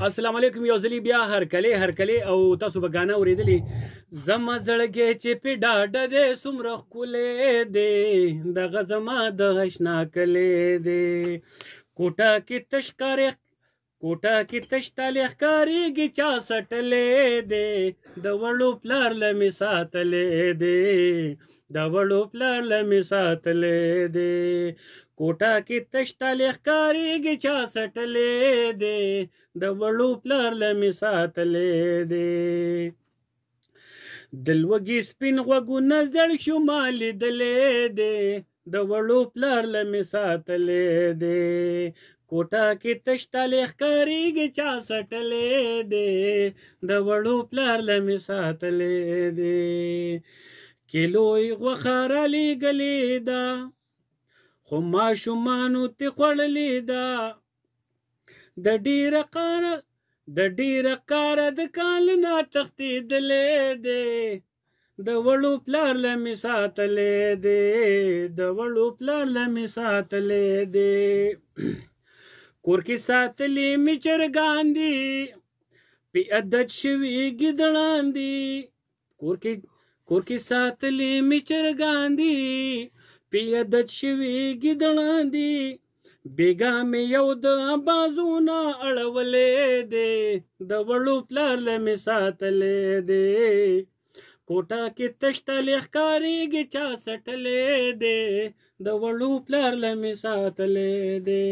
السلام علیکم یو ځلی بیا هر کله هر کله او تاسو به غانه اوریدلې زما زړګې چې په ډاډه دې سمره خولې دې دغه زما د آشنا کلې دې کوټه کې تشکارې کوټه کې تشتالې ښکاریږي چا سټلې دې د وړو پلار لمې ساتلې دې د وړو پلار لمې ساتلې دی کوټه کې تشته لخکاریږي چا سټلې دی د وړو پلار لمې ساتلې دی دلوګي سپین غوګونه زړ شمال دلې دی د وړو پلار لمې ساتلې دی کوټه کې تشته لخکاریږي چا سټلې دی د وړو پلار لمې ساتلې دی کیلوی غوخه را لېږلې ده خو ماشومانو تې خوړلې ده د ډېره قاره د ډېره قاره د کال نه تښتېدلې دی د وړو پلار له مې ساتلې دی د وړو پلار له مې ساتلې دی کور کې ساتلې مې چرګان دي پې عدت شوي ګیدړان دي کور کې کور کې ساتلې می چرګان دي پیادت شوي ګدړان دي بیګا می یو د بازونه اړولې دي د وړو پلار له می ساتلې دي کوټه کې تشتلې ښکاریږي چا سټلې دي د وړو پلار له می ساتلې دي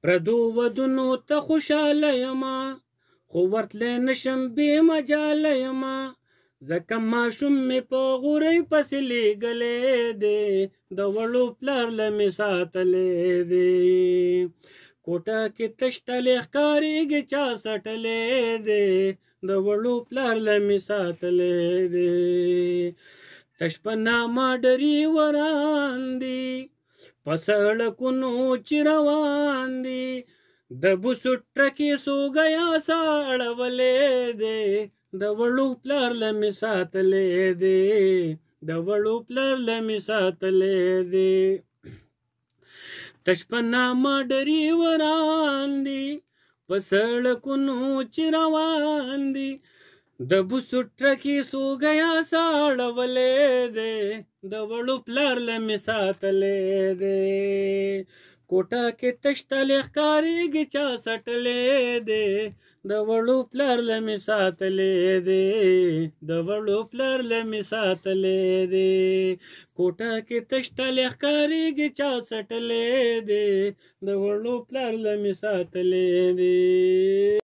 پردو ودونو ته خوشاله یما خو ورتلې نشم بې مجاله یما ځکه ماشوم مې په غورۍ پسې لېږلی دی د وړو پلار له مې ساتلی دی کوټه کې تشتلې ښکارېږي چا سټلی دی د وړو پلار له مې ساتلی دی تش په نامه ډرې وران دي په سړکونو چې روان دي د بوسو ټرکې سوګیا ساړولې دی د وړو پلار لمې ساتلې دی د وړو پلار لمې ساتلې دی تشپنا ما ډری وران دی په سړکونو چې روان دی د بوسو ټرکې سو غیا ساړولې دی د وړو پلار لمې ساتلې دی کوټه کې تشتلې ښکاریږي چا سټلې دی د وړو پلر لمې ساتلې دی د وړو پلر لمې ساتلې دی کوټه کې تشته لخکاریږي چا سټلې دی د وړو پلر لمې ساتلې دی